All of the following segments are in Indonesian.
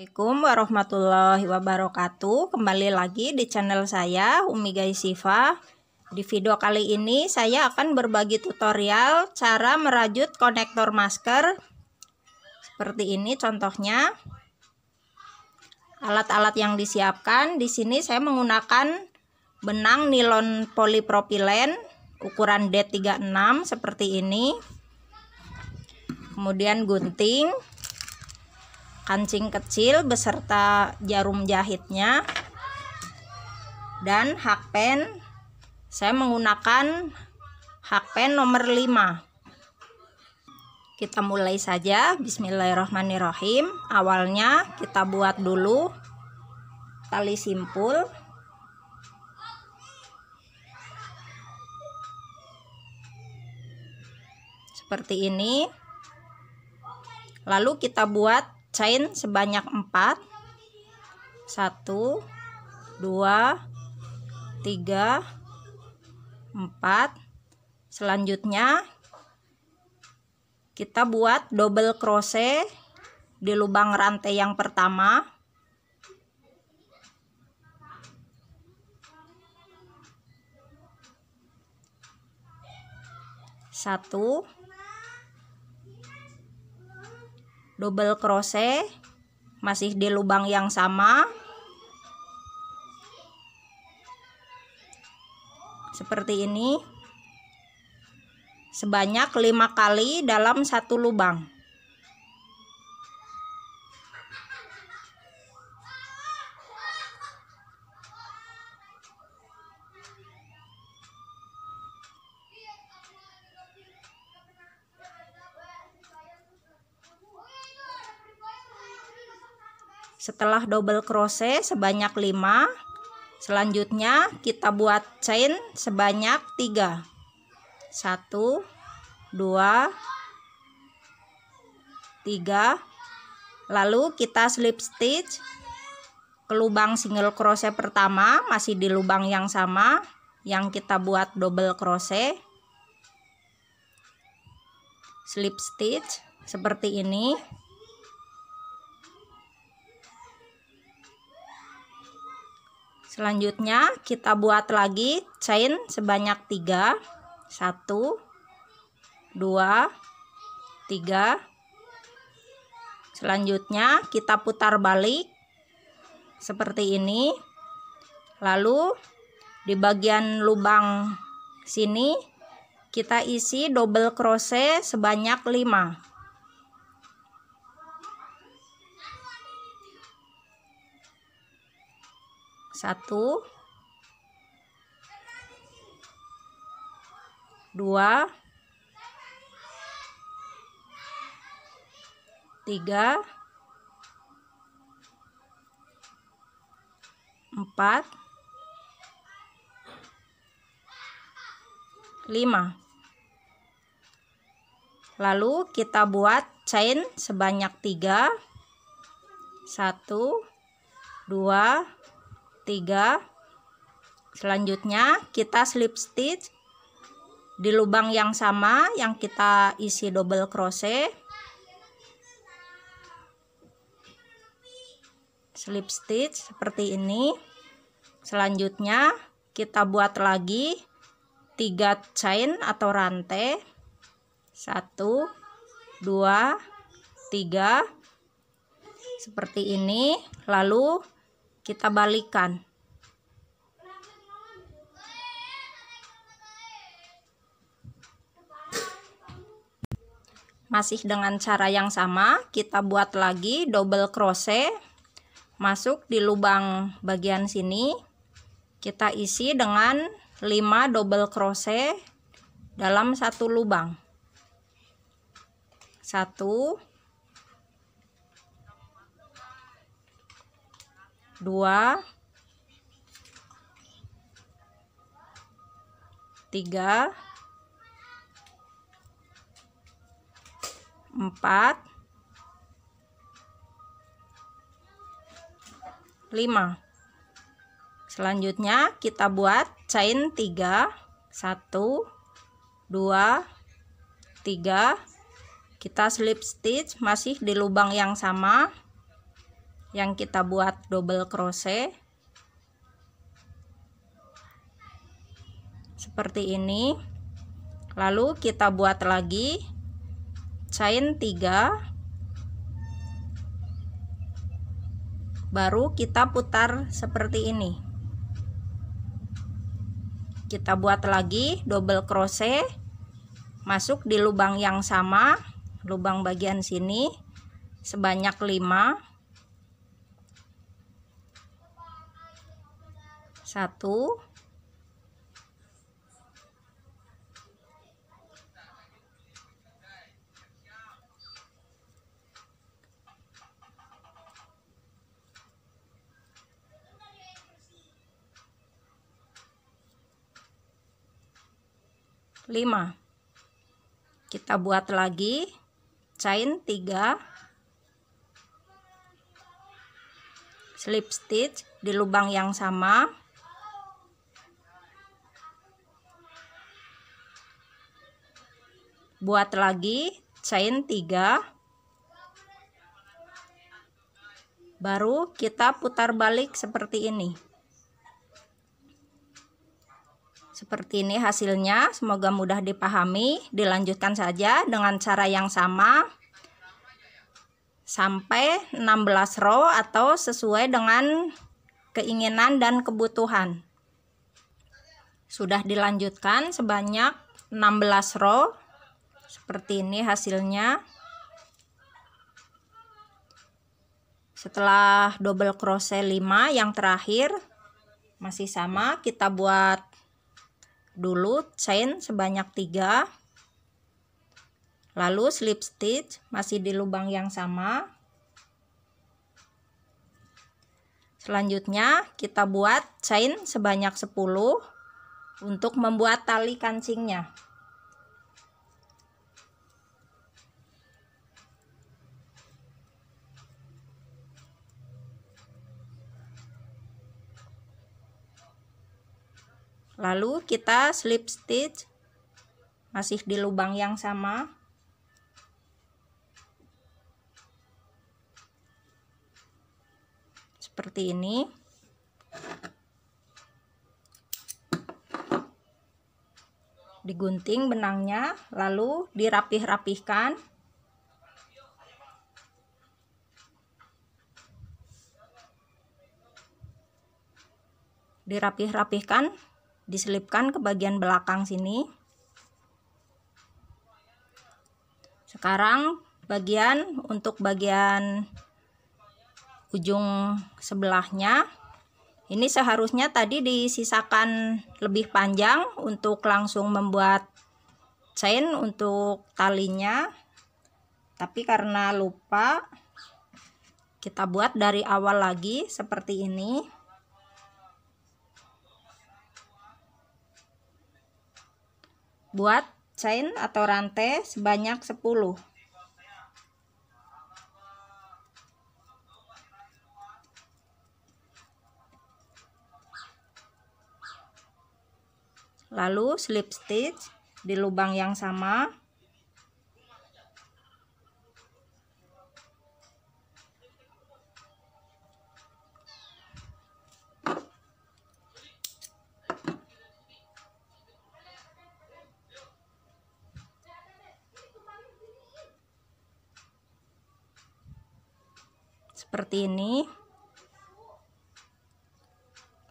Assalamualaikum warahmatullahi wabarakatuh Kembali lagi di channel saya Umi Gaisifa Di video kali ini saya akan berbagi tutorial Cara merajut konektor masker Seperti ini contohnya Alat-alat yang disiapkan Di sini saya menggunakan benang nilon polipropilen Ukuran D36 seperti ini Kemudian gunting kancing kecil beserta jarum jahitnya dan hakpen saya menggunakan hakpen nomor 5 kita mulai saja bismillahirrohmanirrohim awalnya kita buat dulu tali simpul seperti ini lalu kita buat chain sebanyak 4 1 2 3 4 selanjutnya kita buat double crochet di lubang rantai yang pertama satu double crochet masih di lubang yang sama seperti ini sebanyak lima kali dalam satu lubang setelah double crochet sebanyak 5 selanjutnya kita buat chain sebanyak 3 1 2 3 lalu kita slip stitch ke lubang single crochet pertama masih di lubang yang sama yang kita buat double crochet slip stitch seperti ini Selanjutnya kita buat lagi chain sebanyak 3. 1 2 3 Selanjutnya kita putar balik seperti ini. Lalu di bagian lubang sini kita isi double crochet sebanyak 5. satu dua tiga empat lima lalu kita buat chain sebanyak tiga satu dua tiga, selanjutnya kita slip stitch di lubang yang sama yang kita isi double crochet slip stitch seperti ini selanjutnya kita buat lagi tiga chain atau rantai satu, dua, tiga, seperti ini lalu kita balikan masih dengan cara yang sama kita buat lagi double crochet masuk di lubang bagian sini kita isi dengan 5 double crochet dalam satu lubang satu dua tiga empat lima selanjutnya kita buat chain tiga satu dua tiga kita slip stitch masih di lubang yang sama yang kita buat double crochet seperti ini lalu kita buat lagi chain 3 baru kita putar seperti ini kita buat lagi double crochet masuk di lubang yang sama lubang bagian sini sebanyak 5 satu lima kita buat lagi chain tiga slip stitch di lubang yang sama buat lagi chain 3 baru kita putar balik seperti ini seperti ini hasilnya semoga mudah dipahami dilanjutkan saja dengan cara yang sama sampai 16 row atau sesuai dengan keinginan dan kebutuhan sudah dilanjutkan sebanyak 16 row seperti ini hasilnya setelah double crochet 5 yang terakhir masih sama kita buat dulu chain sebanyak 3 lalu slip stitch masih di lubang yang sama selanjutnya kita buat chain sebanyak 10 untuk membuat tali kancingnya lalu kita slip stitch masih di lubang yang sama seperti ini digunting benangnya lalu dirapih-rapihkan dirapih-rapihkan diselipkan ke bagian belakang sini sekarang bagian untuk bagian ujung sebelahnya ini seharusnya tadi disisakan lebih panjang untuk langsung membuat chain untuk talinya tapi karena lupa kita buat dari awal lagi seperti ini Buat chain atau rantai sebanyak 10. Lalu slip stitch di lubang yang sama seperti ini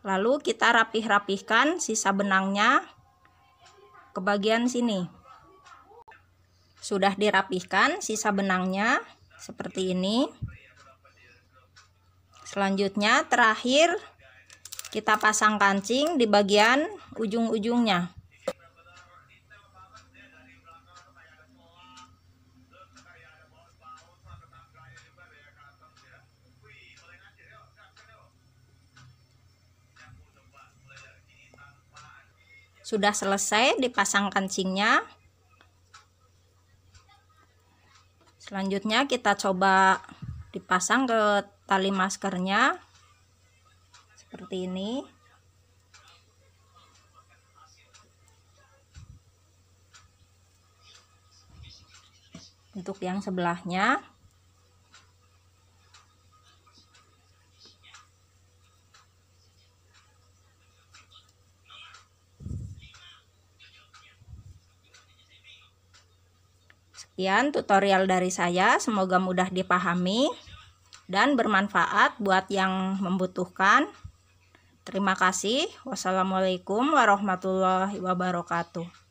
lalu kita rapih-rapihkan sisa benangnya ke bagian sini sudah dirapihkan sisa benangnya seperti ini selanjutnya terakhir kita pasang kancing di bagian ujung-ujungnya Sudah selesai dipasang kancingnya. Selanjutnya kita coba dipasang ke tali maskernya. Seperti ini. Untuk yang sebelahnya. sekian tutorial dari saya. Semoga mudah dipahami dan bermanfaat buat yang membutuhkan. Terima kasih. Wassalamualaikum warahmatullahi wabarakatuh.